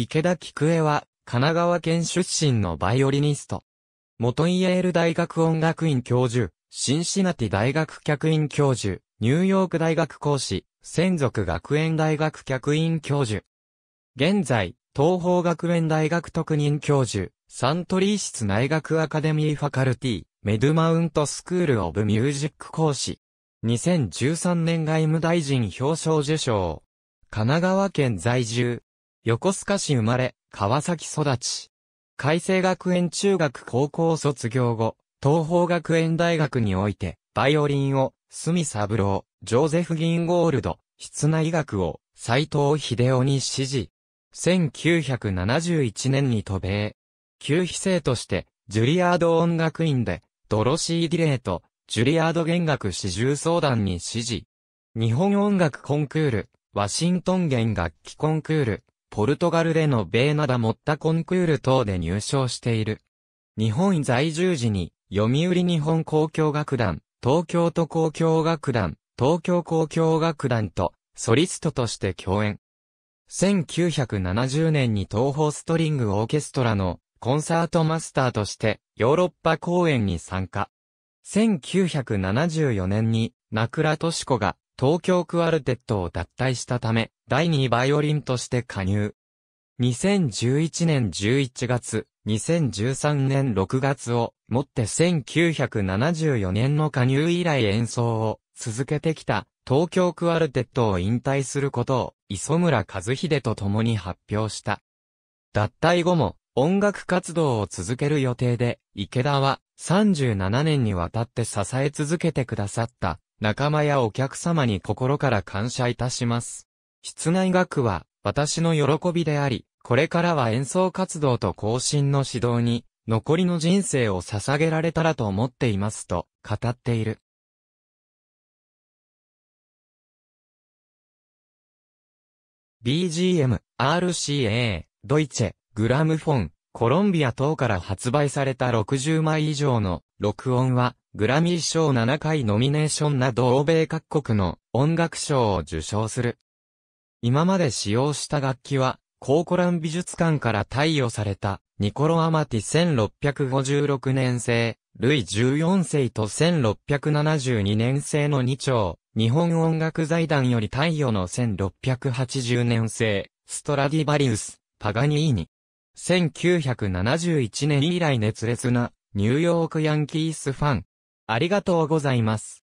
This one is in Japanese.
池田菊江は、神奈川県出身のバイオリニスト。元イエール大学音楽院教授、シンシナティ大学客員教授、ニューヨーク大学講師、専属学園大学客員教授。現在、東方学園大学特任教授、サントリー室内学アカデミーファカルティ、メドゥマウントスクールオブミュージック講師。2013年外務大臣表彰受賞。神奈川県在住。横須賀市生まれ、川崎育ち。海星学園中学高校卒業後、東方学園大学において、バイオリンを、隅三郎、ジョーゼフ・ギンゴールド、室内学を、斎藤秀夫に指示。1971年に渡米。旧非生として、ジュリアード音楽院で、ドロシー・ディレイと、ジュリアード弦楽四重相談に指示。日本音楽コンクール、ワシントン弦楽器コンクール、ポルトガルでのベーナダ・モッタコンクール等で入賞している。日本在住時に、読売日本交響楽団、東京都交響楽団、東京交響楽団と、ソリストとして共演。1970年に東方ストリングオーケストラのコンサートマスターとしてヨーロッパ公演に参加。1974年に、ナクラトシコが東京クアルテットを脱退したため、第2バイオリンとして加入。2011年11月、2013年6月をもって1974年の加入以来演奏を続けてきた東京クアルテットを引退することを磯村和秀と共に発表した。脱退後も音楽活動を続ける予定で、池田は37年にわたって支え続けてくださった仲間やお客様に心から感謝いたします。室内楽は、私の喜びであり、これからは演奏活動と更新の指導に、残りの人生を捧げられたらと思っていますと、語っている。BGM、RCA、ドイチェ、グラムフォン、コロンビア等から発売された60枚以上の録音は、グラミー賞7回ノミネーションなど欧米各国の音楽賞を受賞する。今まで使用した楽器は、コーコラン美術館から貸与された、ニコロ・アマティ1656年生、ルイ14世と1672年生の2丁、日本音楽財団より貸与の1680年生、ストラディバリウス、パガニーニ。1971年以来熱烈な、ニューヨークヤンキースファン、ありがとうございます。